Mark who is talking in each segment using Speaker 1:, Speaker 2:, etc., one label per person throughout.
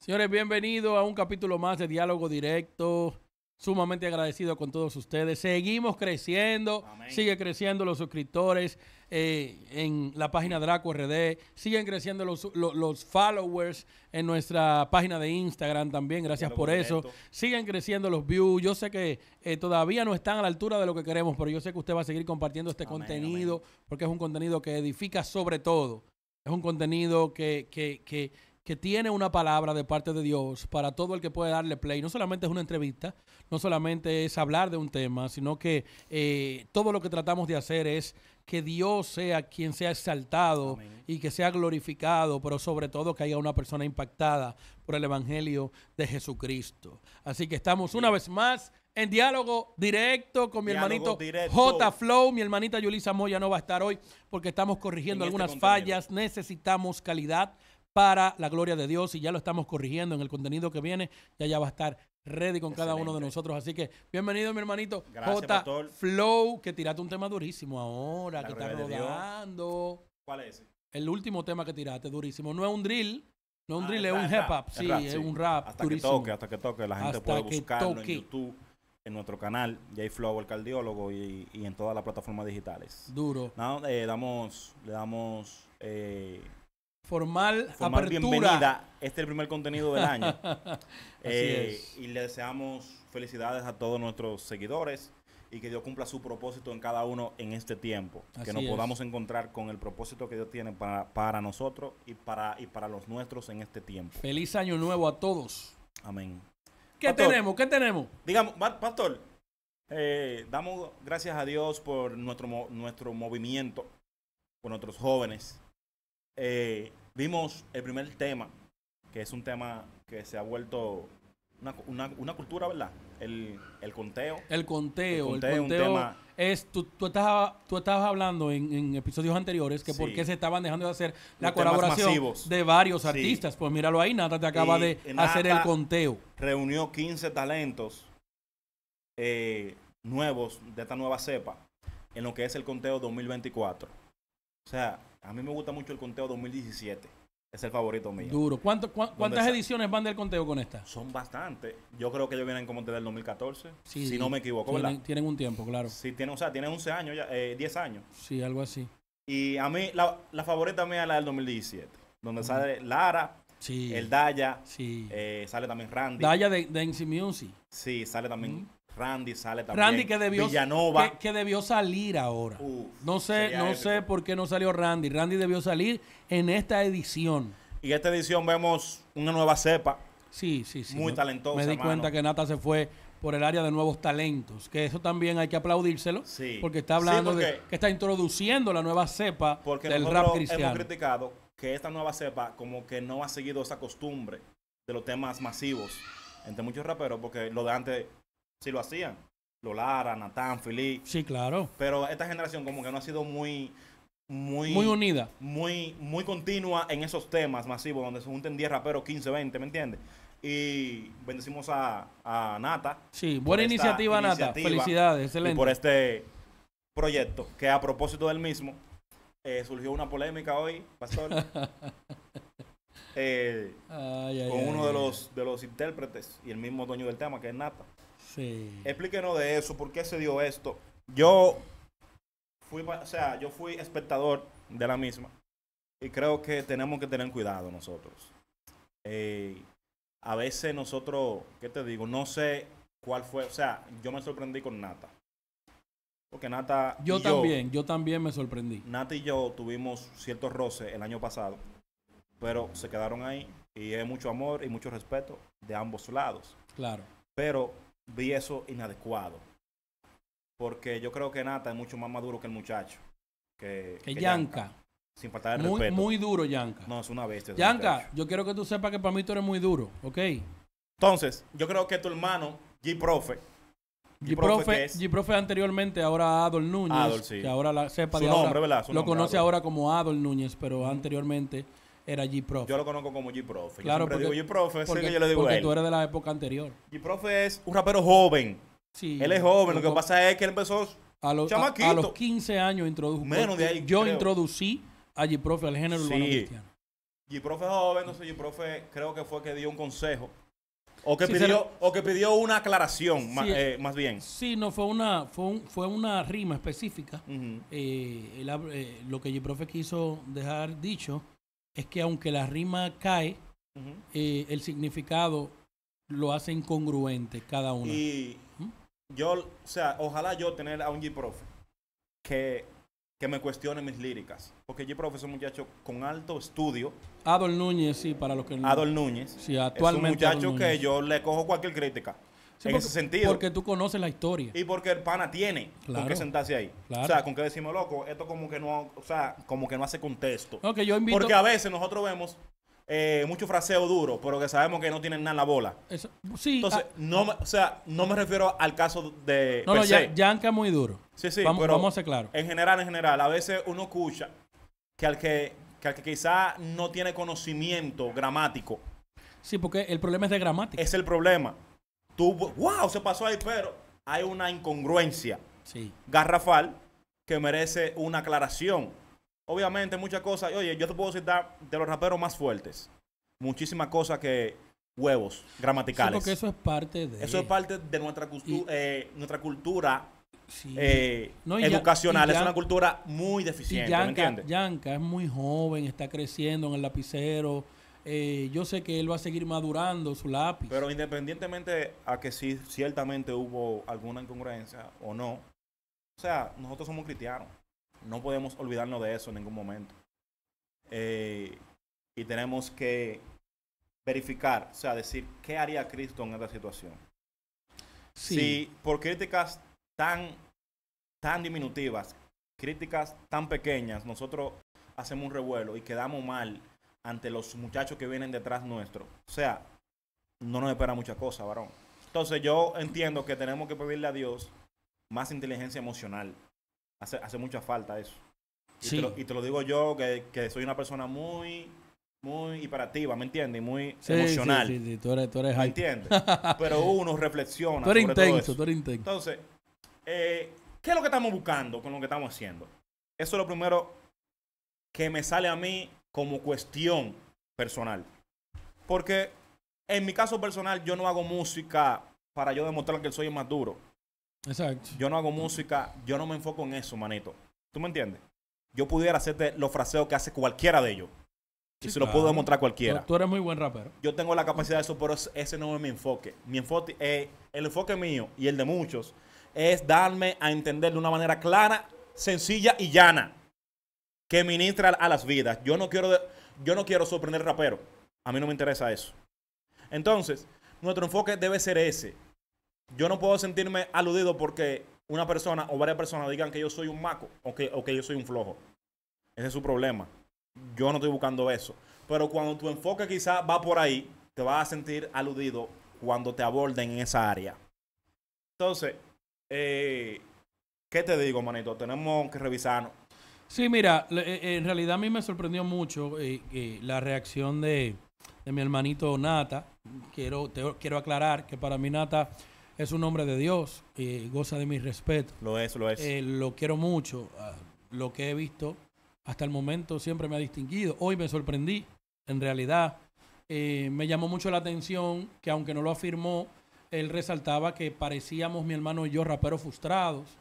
Speaker 1: Señores, bienvenidos a un capítulo más de Diálogo Directo. Sumamente agradecido con todos ustedes. Seguimos creciendo, sigue creciendo los suscriptores eh, en la página Draco RD, siguen creciendo los, los, followers en nuestra página de Instagram también, gracias por eso. Siguen creciendo los views. Yo sé que eh, todavía no están a la altura de lo que queremos, pero yo sé que usted va a seguir compartiendo este contenido porque es un contenido que edifica sobre todo. Es un contenido que, que que tiene una palabra de parte de Dios para todo el que puede darle play. No solamente es una entrevista, no solamente es hablar de un tema, sino que eh, todo lo que tratamos de hacer es que Dios sea quien sea exaltado y que sea glorificado, pero sobre todo que haya una persona impactada por el Evangelio de Jesucristo. Así que estamos una vez más en diálogo directo con mi hermanito J. Flow. Mi hermanita Yulisa Moya no va a estar hoy porque estamos corrigiendo este algunas fallas. Necesitamos calidad para la gloria de Dios y ya lo estamos corrigiendo en el contenido que viene, ya ya va a estar ready con cada uno de nosotros. Así que bienvenido mi hermanito Gracias, J Flow, que tiraste un tema durísimo ahora, que está rodando. ¿Cuál es El último tema que tiraste, durísimo. No es un drill, no es un ah, drill, es un hip hop, sí, es un rap. Hasta que toque, hasta que toque, la gente puede buscarlo en YouTube
Speaker 2: en nuestro canal, Jay Flow, el cardiólogo, y, en todas las plataformas digitales. Duro. No, eh, damos, le damos eh, formal, bienvenida. Este es el primer contenido del año. Eh, y le deseamos felicidades a todos nuestros seguidores y que Dios cumpla su propósito en cada uno en este tiempo. que nos podamos encontrar con el propósito que Dios tiene para, nosotros y para, y para los nuestros
Speaker 1: en este tiempo. Feliz año nuevo a todos. Amén. ¿Qué tenemos? ¿Qué tenemos?
Speaker 2: Digamos, pastor, eh, damos gracias a Dios por nuestro, nuestro movimiento, por nuestros jóvenes. Eh, Vimos el primer tema, que es un tema que se ha vuelto una, cultura, ¿verdad? El,
Speaker 1: conteo. El conteo. El conteo, es tema... tú, estabas hablando en, episodios anteriores que por qué se estaban dejando de hacer la colaboración de varios artistas. Pues míralo ahí, Nata te acaba de hacer el conteo.
Speaker 2: Reunió 15 talentos eh, nuevos de esta nueva cepa en lo que es el conteo 2024. O sea, a mí me gusta mucho el conteo 2017. Es el favorito mío. Duro.
Speaker 1: ¿Cuántas ediciones van del conteo con esta?
Speaker 2: Son bastantes. Yo creo que ellos vienen como desde el 2014. si no me equivoco, tienen,
Speaker 1: Tienen un tiempo, claro.
Speaker 2: Sí, tienen, o sea, tienen 11 años, 10 eh, años.
Speaker 1: Sí, algo así.
Speaker 2: Y a mí, la, favorita mía es la del 2017. Donde sale Lara, el Daya, eh, sale también Randy. Daya
Speaker 1: de, de Music. Sí, sale
Speaker 2: también Randy sale también. Randy que debió,
Speaker 1: Que, debió salir ahora. no sé, no sé por qué no salió Randy. Randy debió salir en esta edición. Y esta edición vemos una nueva cepa. Sí, sí, sí. Muy talentosa. Me di cuenta que Nata se fue por el área de nuevos talentos, que eso también hay que aplaudírselo, sí. porque está hablando de que está introduciendo la nueva cepa porque del rap cristiano. Hemos
Speaker 2: criticado que esta nueva cepa como que no ha seguido esa costumbre de los temas masivos entre muchos raperos, porque lo de antes sí lo hacían. Lolara, Natán, Filipe.
Speaker 1: Sí, claro.
Speaker 2: Pero esta generación como que no ha sido muy... Muy, unida. Muy, muy continua en esos temas masivos donde se junten 10 raperos, 15, 20, ¿me entiendes? Y bendecimos a, a Nata. Sí, buena iniciativa, Nata. Felicidades, excelente. por este proyecto, que a propósito del mismo, eh, surgió una polémica hoy, Pastor. Eh, con uno de los de los intérpretes y el mismo dueño del tema, que es Nata. Sí. Explíquenos de eso, por qué se dio esto. Yo fui, o sea, yo fui espectador de la misma y creo que tenemos que tener cuidado nosotros. Eh, a veces nosotros, ¿qué te digo? No sé cuál fue, o sea, yo me sorprendí con Nata. Porque Nata. Yo también, yo, también me sorprendí. Nata y yo tuvimos ciertos roces el año pasado, pero se quedaron ahí y hay mucho amor y mucho respeto de ambos lados. Claro. Pero vi eso inadecuado. Porque yo creo que Nata es mucho más maduro que el muchacho. Que, Yanka. Sin faltar de muy, Muy duro,
Speaker 1: Yanka. No, es una bestia. Yanka, yo quiero que tú sepas que para mí tú eres muy duro, ¿ok? Entonces, yo creo que tu hermano, G. Profe. G. Profe, anteriormente, ahora Adol Núñez. Que ahora la sepa Su nombre, lo conoce ahora como Adol Núñez, pero anteriormente era G-Prof. Yo lo conozco como G-Prof. Claro, yo porque, digo G-Prof, porque, yo le digo tú eres de la época anterior. g profe es un rapero joven. Sí. Él es joven, lo que pasa es que él empezó a, los 15 años introdujo. Menos de yo introducí a G-Prof al género urbano cristiano.
Speaker 2: G-Prof es joven, No sé, G-Prof creo que fue que dio un consejo.
Speaker 1: O que, pidió,
Speaker 2: o que pidió una aclaración, eh, más, bien.
Speaker 1: Sí, no, fue una, fue, una rima específica. Eh, eh, lo que G-Profe quiso dejar dicho es que aunque la rima cae, eh, el significado lo hace incongruente cada uno. Y
Speaker 2: ¿Mm? yo, o sea, ojalá yo tener a un G-Profe que, me cuestione mis líricas. Porque G-Profe es un muchacho con alto estudio.
Speaker 1: Adol Núñez, sí, para los que no. Adol Núñez. Sí, actualmente. Es un muchacho que yo
Speaker 2: le cojo cualquier crítica en ese sentido. Porque tú conoces
Speaker 1: la historia. Y
Speaker 2: porque el pana tiene que con sentarse ahí. O sea, con qué decimos, loco, esto como que no, o sea, como que no hace contexto. Porque a veces nosotros vemos eh, mucho fraseo duro, pero que sabemos que no tienen nada en la bola. Entonces, ah, no, me, o sea, no me refiero al caso de. No, no, ya,
Speaker 1: es muy duro. Sí, sí, vamos, pero vamos a ser claros. En
Speaker 2: general, en general, a veces uno escucha que al que, que, quizá no tiene conocimiento gramático. Sí, porque el problema es de gramática. Es el problema wow, se pasó ahí, pero hay una incongruencia sí. garrafal que merece una aclaración. Obviamente, muchas cosas, oye, yo te puedo citar de los raperos más fuertes, muchísimas cosas que huevos gramaticales. porque eso es
Speaker 1: parte de... Eso
Speaker 2: parte de nuestra, cultura educacional. es una cultura muy deficiente. ¿me entiendes?
Speaker 1: Yanka es muy joven, está creciendo en el lapicero. Eh, yo sé que él va a seguir madurando su lápiz.
Speaker 2: Pero independientemente a que sí, ciertamente hubo alguna incongruencia o no, o sea, nosotros somos cristianos. No podemos olvidarnos de eso en ningún momento. Eh, y tenemos que verificar, o sea, decir, ¿qué haría Cristo en esta situación? Si por críticas tan, tan diminutivas, críticas tan pequeñas, nosotros hacemos un revuelo y quedamos mal ante los muchachos que vienen detrás nuestro. O sea, no nos espera mucha cosa, varón. Entonces yo entiendo que tenemos que pedirle a Dios más inteligencia emocional. Hace, mucha falta eso. Y, te lo, digo yo, que, soy una persona muy, muy hiperactiva, ¿me entiendes? Muy
Speaker 1: emocional. Sí, sí, sí, tú eres, tú Pero uno reflexiona. Tú intenso, tú eres intenso.
Speaker 2: Entonces, eh, ¿qué es lo que estamos buscando con lo que estamos haciendo? Eso es lo primero que me sale a mí como cuestión personal. Porque en mi caso personal yo no hago música para yo demostrar que soy el más duro. Exacto. Yo no hago música, yo no me enfoco en eso, manito. ¿Tú me entiendes? Yo pudiera hacerte los fraseos que hace cualquiera de ellos. y se lo puedo demostrar cualquiera.
Speaker 1: Tú, eres muy buen rapero.
Speaker 2: Yo tengo la capacidad de eso, pero ese no es mi enfoque. Mi enfoque, eh, el enfoque mío y el de muchos es darme a entender de una manera clara, sencilla y llana que ministra a las vidas. Yo no quiero, yo no quiero sorprender rapero. A mí no me interesa eso. Entonces, nuestro enfoque debe ser ese. Yo no puedo sentirme aludido porque una persona o varias personas digan que yo soy un maco o que, yo soy un flojo. Ese es su problema. Yo no estoy buscando eso. Pero cuando tu enfoque quizá va por ahí, te vas a sentir aludido cuando te aborden en esa área. Entonces, eh, ¿qué te digo, manito? Tenemos que revisarnos.
Speaker 1: Sí, mira, eh, en realidad a mí me sorprendió mucho eh, eh, la reacción de, de, mi hermanito Nata. Quiero, quiero aclarar que para mí Nata es un hombre de Dios, goza de mi respeto. Lo es, lo es. lo quiero mucho. Ah, lo que he visto hasta el momento siempre me ha distinguido. Hoy me sorprendí, en realidad. me llamó mucho la atención que aunque no lo afirmó, él resaltaba que parecíamos mi hermano y yo raperos frustrados.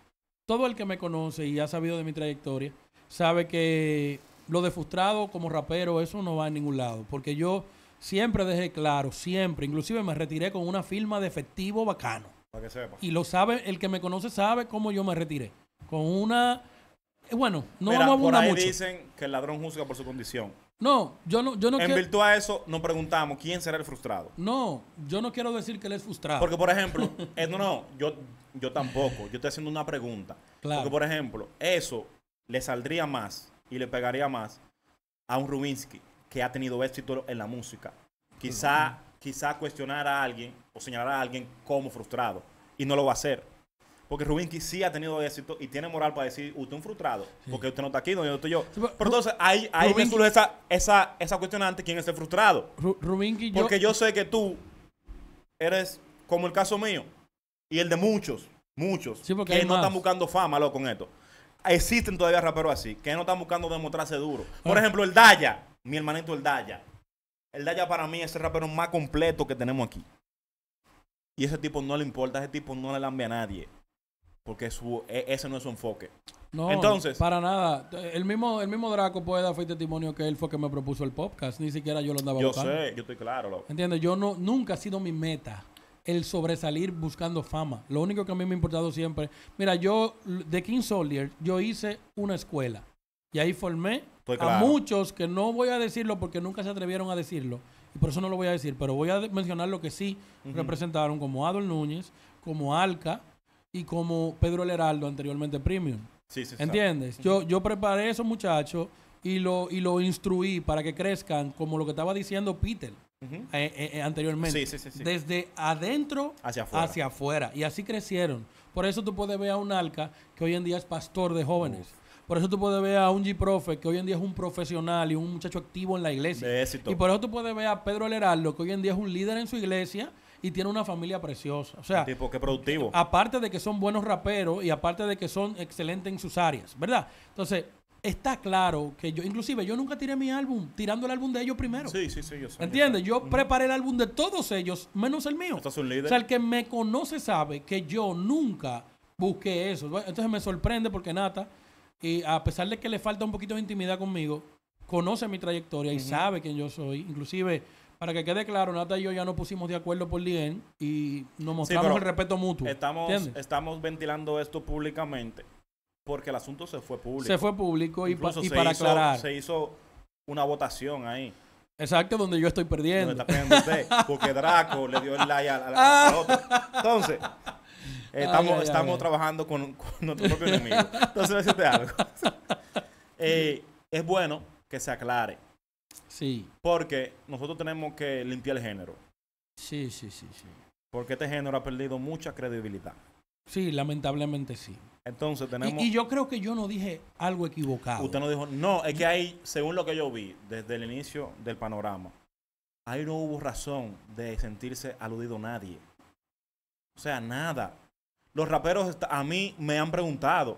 Speaker 1: Todo el que me conoce y ha sabido de mi trayectoria, sabe que lo de frustrado como rapero, eso no va a ningún lado. Porque yo siempre dejé claro, siempre, inclusive me retiré con una firma de efectivo bacano. Para que sepa. Y lo sabe, el que me conoce sabe cómo yo me retiré. Con una... Eh, bueno, no vamos a dicen
Speaker 2: que el ladrón juzga por su condición.
Speaker 1: No, yo
Speaker 2: no, yo no En virtud a eso, nos preguntamos quién será el frustrado.
Speaker 1: No, yo no quiero decir que él es frustrado. Porque, por ejemplo, eh, no, no,
Speaker 2: yo, yo tampoco. Yo estoy haciendo una pregunta. Claro. Porque, por ejemplo, eso le saldría más y le pegaría más a un Rubinsky que ha tenido éxito en la música. Quizá, quizá cuestionar a alguien o señalar a alguien como frustrado y no lo va a hacer. Porque Rubinsky sí ha tenido éxito y tiene moral para decir, usted es un frustrado, porque usted no está aquí, no yo estoy yo. Pero entonces ahí, esa, esa, esa cuestionante, ¿quién es el frustrado? yo... Porque yo sé que tú eres como el caso mío y el de muchos, muchos, que no están buscando fama, con esto existen todavía raperos así, que no están buscando demostrarse duro. Por ah. ejemplo, el Daya, mi hermanito el Daya. El Daya para mí es el rapero más completo que tenemos aquí. Y ese tipo no le importa, ese tipo no le lambe a nadie. Porque e, ese no es su enfoque. No, Entonces,
Speaker 1: para nada. El mismo, el mismo Draco puede dar fe testimonio que él fue que me propuso el podcast. Ni siquiera yo lo andaba yo buscando. Yo sé, yo estoy claro. entiendo Yo no, nunca ha sido mi meta el sobresalir buscando fama. Lo único que a mí me ha importado siempre. Mira, yo de King Soldier, yo hice una escuela. Y ahí formé pues a muchos que no voy a decirlo porque nunca se atrevieron a decirlo. Y por eso no lo voy a decir. Pero voy a mencionar lo que sí representaron, como Adol Núñez, como Alca y como Pedro El Heraldo, anteriormente Premium. Sí, sí, ¿Entiendes? Yo, yo preparé a esos muchachos y lo, y lo instruí para que crezcan como lo que estaba diciendo Peter. Eh, eh, eh, anteriormente. Desde adentro hacia afuera. hacia afuera. Y así crecieron. Por eso tú puedes ver a un alca que hoy en día es pastor de jóvenes. Por eso tú puedes ver a un G-Profe, que hoy en día es un profesional y un muchacho activo en la iglesia. Y por eso tú puedes ver a Pedro Leraldo, que hoy en día es un líder en su iglesia y tiene una familia preciosa. O sea,
Speaker 2: tipo que productivo.
Speaker 1: Aparte de que son buenos raperos y aparte de que son excelentes en sus áreas, ¿verdad? Entonces, está claro que yo, inclusive yo nunca tiré mi álbum tirando el álbum de ellos primero. Sí, sí, sí, yo ¿Entiendes? Yo preparé el álbum de todos ellos, menos el mío. O sea, el que me conoce sabe que yo nunca busqué eso. Entonces me sorprende porque Nata, y a pesar de que le falta un poquito de intimidad conmigo, conoce mi trayectoria y sabe quién yo soy. Inclusive para que quede claro, Nata y yo ya nos pusimos de acuerdo por Lien y nos mostramos el respeto mutuo. Estamos,
Speaker 2: estamos ventilando esto públicamente porque el asunto se fue público. Se fue público y, y para aclarar. Se hizo una votación ahí.
Speaker 1: Exacto, donde yo estoy perdiendo. Donde está porque Draco le
Speaker 2: dio el like a la ah. otra. Entonces, estamos, trabajando con, nuestro propio enemigo. Entonces, decirte algo. Eh, es bueno que se aclare. Sí. Porque nosotros tenemos
Speaker 1: que limpiar el género. Sí, sí, sí, sí. Porque este género ha perdido mucha credibilidad. Sí, lamentablemente sí. Entonces tenemos. Y, yo creo que yo no dije algo equivocado.
Speaker 2: Usted no dijo. No, es que ahí, según lo que yo vi desde el inicio del panorama, ahí no hubo razón de sentirse aludido nadie. O sea, nada. Los raperos a mí me han preguntado: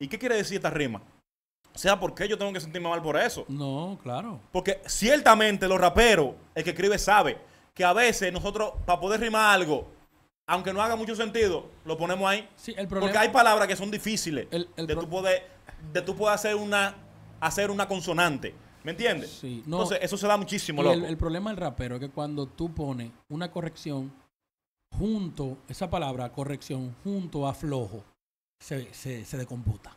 Speaker 2: ¿y qué quiere decir esta rima? O sea, ¿por qué yo tengo que sentirme mal por eso? No, claro. Porque ciertamente los raperos, el que escribe sabe que a veces nosotros, para poder rimar algo, aunque no haga mucho sentido, lo ponemos ahí. porque hay palabras que son difíciles de, tú poder, de tú poder hacer una, hacer una consonante. ¿Me entiendes? Entonces, eso se da muchísimo, loco. El,
Speaker 1: problema del rapero es que cuando tú pones una corrección junto, esa palabra corrección junto a flojo, se, decomputa.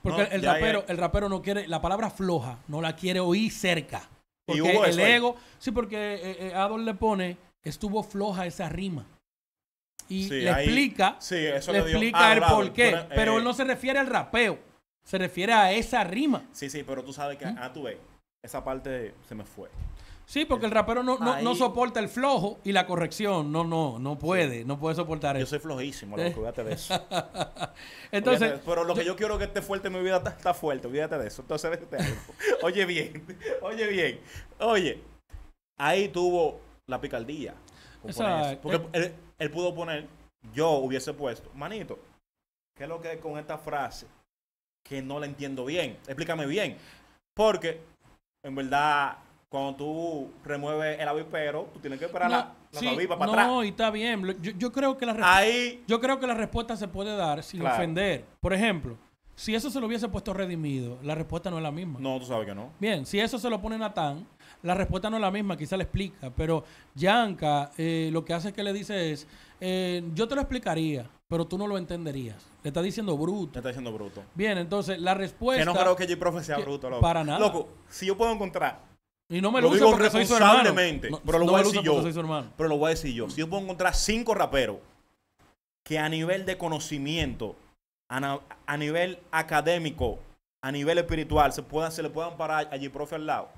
Speaker 1: Porque el, rapero, el rapero no quiere, la palabra floja no la quiere oír cerca.
Speaker 2: y hubo el ego,
Speaker 1: sí, porque eh, eh, Adol le pone, estuvo floja esa rima y le explica,
Speaker 2: explica el porqué Pero, él eh,
Speaker 1: no se refiere al rapeo, se refiere a esa rima. Sí, sí, pero tú sabes que a ah, tu esa parte se me fue. Sí, porque el rapero no, soporta el flojo y la corrección. No, no, no puede, no puede soportar eso. Yo soy flojísimo, cuídate de eso.
Speaker 2: Entonces, pero lo que yo, quiero que esté fuerte en mi vida está, está fuerte, olvídate de eso. Entonces, este, oye bien, oye bien. Oye, ahí tuvo la picardía. Porque él, pudo poner, yo hubiese puesto, manito, ¿qué es lo que es con esta frase? Que no la entiendo bien. Explícame bien. Porque, en verdad, cuando tú remueves el avipero, tú tienes que esperar la, para no, atrás.
Speaker 1: No, y está bien. Yo, creo que la yo creo que la respuesta se puede dar sin ofender. Por ejemplo, si eso se lo hubiese puesto redimido, la respuesta no es la misma. No, tú sabes que no. Bien, si eso se lo pone Natán, la respuesta no es la misma, quizá le explica. Pero Yanka eh, lo que hace es que le dice es, eh, yo te lo explicaría, pero tú no lo entenderías. Le está diciendo bruto. Le está diciendo bruto. Bien, entonces la respuesta... Que no creo que J. Profe sea bruto, loco. Para nada. Loco, si yo puedo encontrar y no me lo, digo porque soy su hermano. pero lo voy a decir yo.
Speaker 2: Pero lo voy a decir yo. Si yo puedo encontrar cinco raperos que a nivel de conocimiento a, nivel académico, a nivel espiritual, se, se le puedan parar allí, profe, al lado.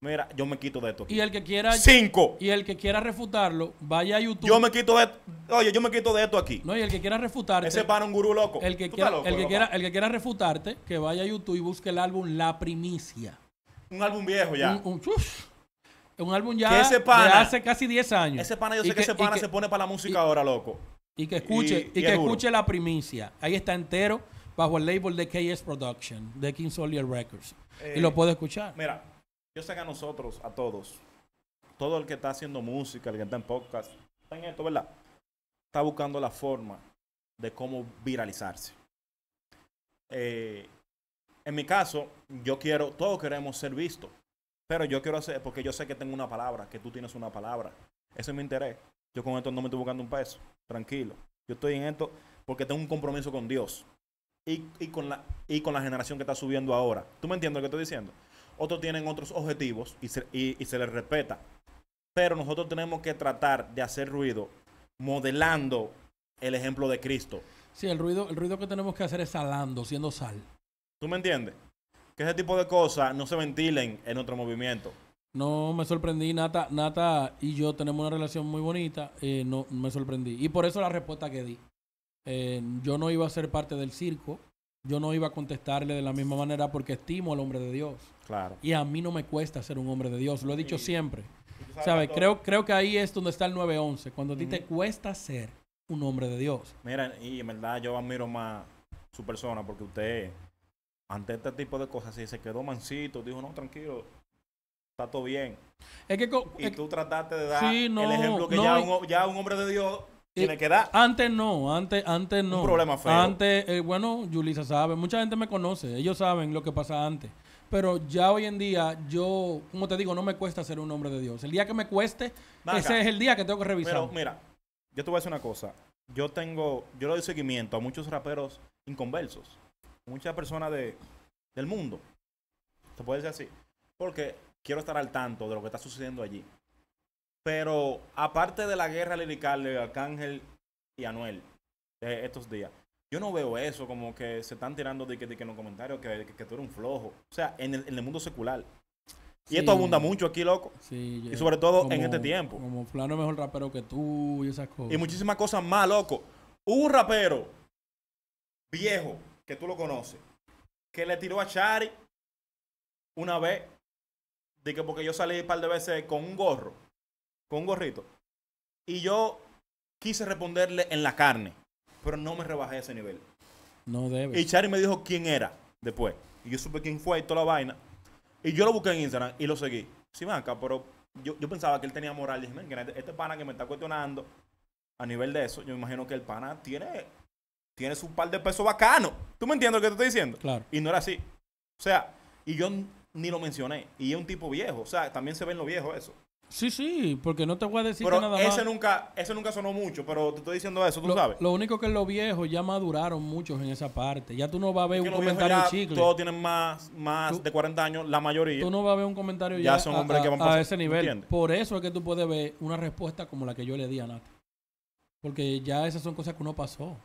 Speaker 2: Mira, yo me quito de esto. Y
Speaker 1: el que quiera. Cinco. Y el que quiera refutarlo, vaya a YouTube. Yo me quito de. Oye, yo me quito de esto aquí. No, y el que quiera refutarte. Ese para un gurú loco. El que, quiera, que quiera, el que quiera refutarte, que vaya a YouTube y busque el álbum La Primicia.
Speaker 2: Un álbum viejo ya.
Speaker 1: Un, álbum ya. Que de hace casi 10 años. Ese pana, yo sé que, ese pana se
Speaker 2: pone para la música ahora, loco. Y que
Speaker 1: escuche, y, que escuche la primicia. Ahí está entero bajo el label de KS Production, de King Records. y lo eh, puede escuchar. Mira,
Speaker 2: yo sé que a nosotros, a todos, todo el que está haciendo música, el que está en podcast, está en esto, ¿verdad? Está buscando la forma de cómo viralizarse. Eh, en mi caso, yo quiero, todos queremos ser vistos, pero yo quiero hacer, porque yo sé que tengo una palabra, que tú tienes una palabra. Ese es mi interés. Yo con esto no me estoy buscando un peso tranquilo. Yo estoy en esto porque tengo un compromiso con Dios y, con, la, y con la generación que está subiendo ahora. ¿Tú me entiendes lo que estoy diciendo? Otros tienen otros objetivos y se, les respeta. Pero nosotros tenemos que tratar de hacer ruido modelando el ejemplo de Cristo.
Speaker 1: Sí, el ruido, el ruido que tenemos que hacer es salando, siendo sal.
Speaker 2: ¿Tú me entiendes? Que ese tipo de cosas no se ventilen en otro movimiento.
Speaker 1: No me sorprendí, Nata, Nata y yo tenemos una relación muy bonita, eh, no me sorprendí. Y por eso la respuesta que di. Eh, yo no iba a ser parte del circo, yo no iba a contestarle de la misma manera porque estimo al hombre de Dios. Claro. Y a mí no me cuesta ser un hombre de Dios, lo he dicho siempre. ¿Sabe? Creo, creo que ahí es donde está el 911, cuando a ti te cuesta ser un hombre de Dios. Mira,
Speaker 2: y en verdad yo admiro más su persona porque usted, ante este tipo de cosas, si se quedó mancito, dijo, no, tranquilo, está todo bien. Es que, y tú trataste
Speaker 1: de dar el ejemplo que ya,
Speaker 2: un, hombre de Dios tiene que dar.
Speaker 1: Antes no, antes, antes no. Un problema feo. Antes, eh, bueno, Julisa sabe, mucha gente me conoce, ellos saben lo que pasa antes. Pero ya hoy en día, yo, como te digo, no me cuesta ser un hombre de Dios. El día que me cueste, ese es el día que tengo que revisar. Pero mira,
Speaker 2: yo te voy a decir una cosa. Yo tengo, yo le doy seguimiento a muchos raperos inconversos. Muchas personas de, del mundo. Se puede decir así. Porque quiero estar al tanto de lo que está sucediendo allí. Pero aparte de la guerra lirical de Arcángel y Anuel de eh, estos días, yo no veo eso como que se están tirando de que, de en los comentarios que, tú eres un flojo. O sea, en el, mundo secular. Y esto abunda mucho aquí, loco. Sí, y sobre todo en este tiempo.
Speaker 1: Como fulano mejor rapero que tú y esas cosas. Y muchísimas cosas más, loco. un rapero
Speaker 2: viejo, que tú lo conoces, que le tiró a Chari una vez de que porque yo salí un par de veces con un gorro, con un gorrito, y yo quise responderle en la carne, pero no me rebajé a ese nivel. No debe. Y Charlie me dijo quién era después. Y yo supe quién fue y toda la vaina. Y yo lo busqué en Instagram y lo seguí. Sí, acá, pero yo, pensaba que él tenía moral. Dije, este, este pana que me está cuestionando a nivel de eso, yo me imagino que el pana tiene, tiene su par de pesos bacano. ¿Tú me entiendes lo que te estoy diciendo? Claro. Y no era así. O sea, y yo ni lo mencioné. Y es un tipo viejo. O sea, también se ve en lo viejo eso.
Speaker 1: Sí, sí, porque no te voy a decir nada ese más.
Speaker 2: Nunca, ese nunca sonó mucho, pero te estoy diciendo eso, tú sabes.
Speaker 1: Lo único que los viejos ya maduraron muchos en esa parte. Ya tú no vas a ver un comentario Todos tienen más, más de 40 años, la mayoría. Tú no vas a ver un comentario ya, son hombres a, que van a, ese nivel. Por eso es que tú puedes ver una respuesta como la que yo le di a Nata. Porque ya esas son cosas que uno pasó.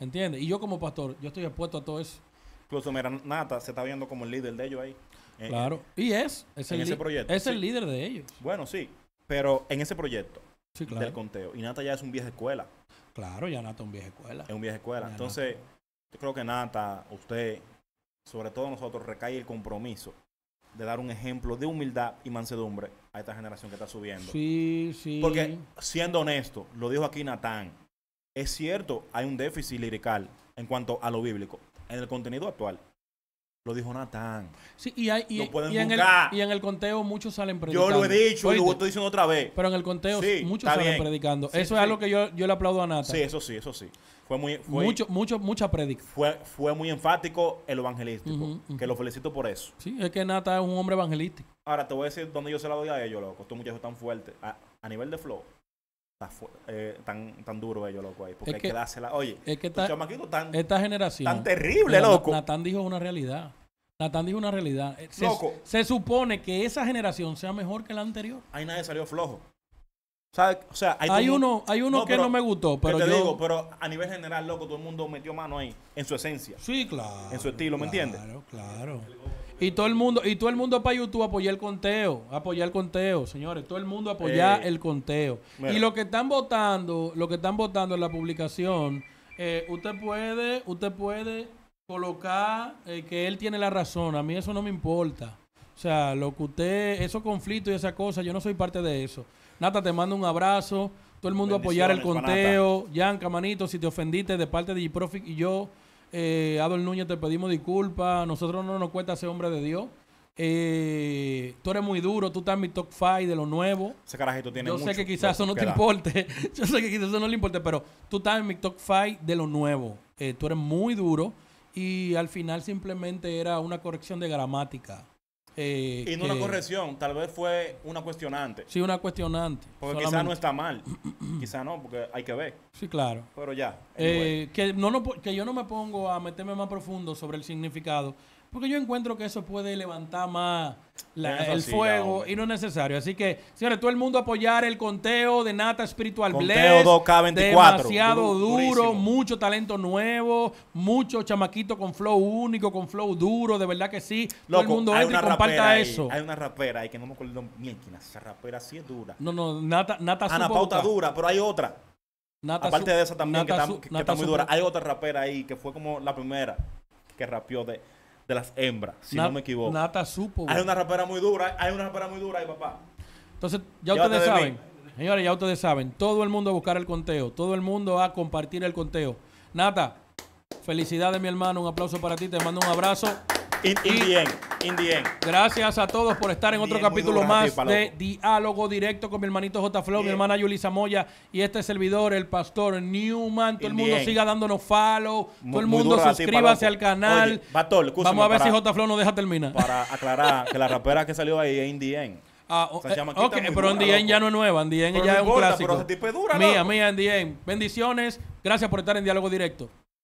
Speaker 1: ¿Entiendes? Y yo como pastor, yo estoy expuesto a todo eso. Incluso, mira, Nata se está viendo como el líder de ellos ahí. Eh, eh, claro. Y es. el ese proyecto. Es el líder de ellos. Bueno, sí. Pero
Speaker 2: en ese proyecto del conteo. Y Nata ya es un vieja escuela. Claro, ya Nata es un vieja escuela. Es un vieja escuela. Entonces, yo creo que Nata, usted, sobre todo nosotros, recae el compromiso de dar un ejemplo de humildad y mansedumbre a esta generación que está subiendo. Sí, sí. Porque, siendo honesto, lo dijo aquí Natán, es cierto, hay un déficit lirical en cuanto a lo bíblico en el contenido actual. Lo dijo Natán.
Speaker 1: Sí, y, y, en el, conteo muchos salen predicando. Yo lo he dicho y lo estoy otra vez. Pero en el conteo muchos salen predicando. eso es algo que yo, yo le aplaudo a Natán. Sí, eso sí, eso sí. Fue muy... Fue, mucho, mucho, mucha predicación.
Speaker 2: Fue, fue muy enfático el evangelístico. Que lo felicito por eso.
Speaker 1: Sí, es que Natán es un hombre evangelístico.
Speaker 2: Ahora, te voy a decir dónde yo se la doy a ellos, loco. Estos muchachos tan fuertes. a nivel de flow. Eh, tan, tan duro ellos, loco, ahí. Porque hay que, dársela. Oye,
Speaker 1: esta, generación. Tan terrible, loco. Natán dijo una realidad. Natán dijo una realidad. Eh, se, supone que esa generación sea mejor que la anterior. Ahí nadie salió flojo.
Speaker 2: O sea, hay, uno, hay uno que no me gustó, pero te digo, pero
Speaker 1: a nivel general, loco, todo el mundo metió mano ahí, en su esencia. Sí, claro. En su estilo, ¿me entiendes? Claro, claro. Y todo el mundo, y todo el mundo para YouTube apoyar el conteo, apoyar el conteo, señores, todo el mundo apoyar eh, el conteo. Y lo que están votando, lo que están votando en la publicación, eh, usted puede, usted puede colocar eh, que él tiene la razón, a mí eso no me importa. O sea, lo que usted, esos conflictos y esas cosas, yo no soy parte de eso. Nata, te mando un abrazo. Todo el mundo apoyar el conteo. Yanka, manito, si te ofendiste de parte de g y yo, eh, Adol Núñez, te pedimos disculpas. Nosotros no nos cuesta ese hombre de Dios. Eh, tú eres muy duro, tú estás en mi top 5 de lo nuevo. Ese carajito tiene Yo sé que quizás eso no te importe. Yo sé que quizás eso no le importe, pero tú estás en mi top 5 de lo nuevo. Eh, tú eres muy duro y al final simplemente era una corrección de gramática. Eh, y no una
Speaker 2: corrección, tal vez fue una cuestionante. Sí,
Speaker 1: una cuestionante. Porque quizá no está mal. quizá no, porque hay que ver. Sí, claro. Pero ya. Eh, que, no, no, que yo no me pongo a meterme más profundo sobre el significado porque yo encuentro que eso puede levantar más el fuego y no es necesario. Así que, señores, todo el mundo apoyar el conteo de Nata Espiritual Bless. 2K24. Demasiado duro, mucho talento nuevo, mucho chamaquito con flow único, con flow duro, de verdad que sí. todo el mundo entra y comparta eso. Hay una
Speaker 2: rapera ahí que no me acuerdo bien quién esa rapera sí es dura. No, no, Nata, Nata Ana Pauta dura, pero hay otra.
Speaker 1: Aparte de esa también que, está, que está muy dura.
Speaker 2: Hay otra rapera ahí que fue como la primera que rapeó de de las hembras, si no me equivoco. Nata
Speaker 1: supo. Hay una
Speaker 2: rapera muy dura, hay una rapera muy dura ahí, papá.
Speaker 1: Entonces, ya ustedes saben, señores, ya ustedes saben, todo el mundo a buscar el conteo, todo el mundo a compartir el conteo. Nata, felicidades, mi hermano, un aplauso para ti, te mando un abrazo. In, Gracias a todos por estar en otro capítulo más de Diálogo Directo con mi hermanito J. mi hermana Yulisa Moya y este servidor, el pastor Newman. Todo el mundo siga dándonos follow. todo el mundo suscríbase al canal.
Speaker 2: Vamos a ver si J.
Speaker 1: Flow nos deja terminar.
Speaker 2: Para aclarar que la rapera que salió ahí es Indien.
Speaker 1: Ah, o, eh, pero Andien ya no es nueva, ya es un clásico. Pero mía, mía, Andien. Bendiciones, gracias por estar en Diálogo Directo.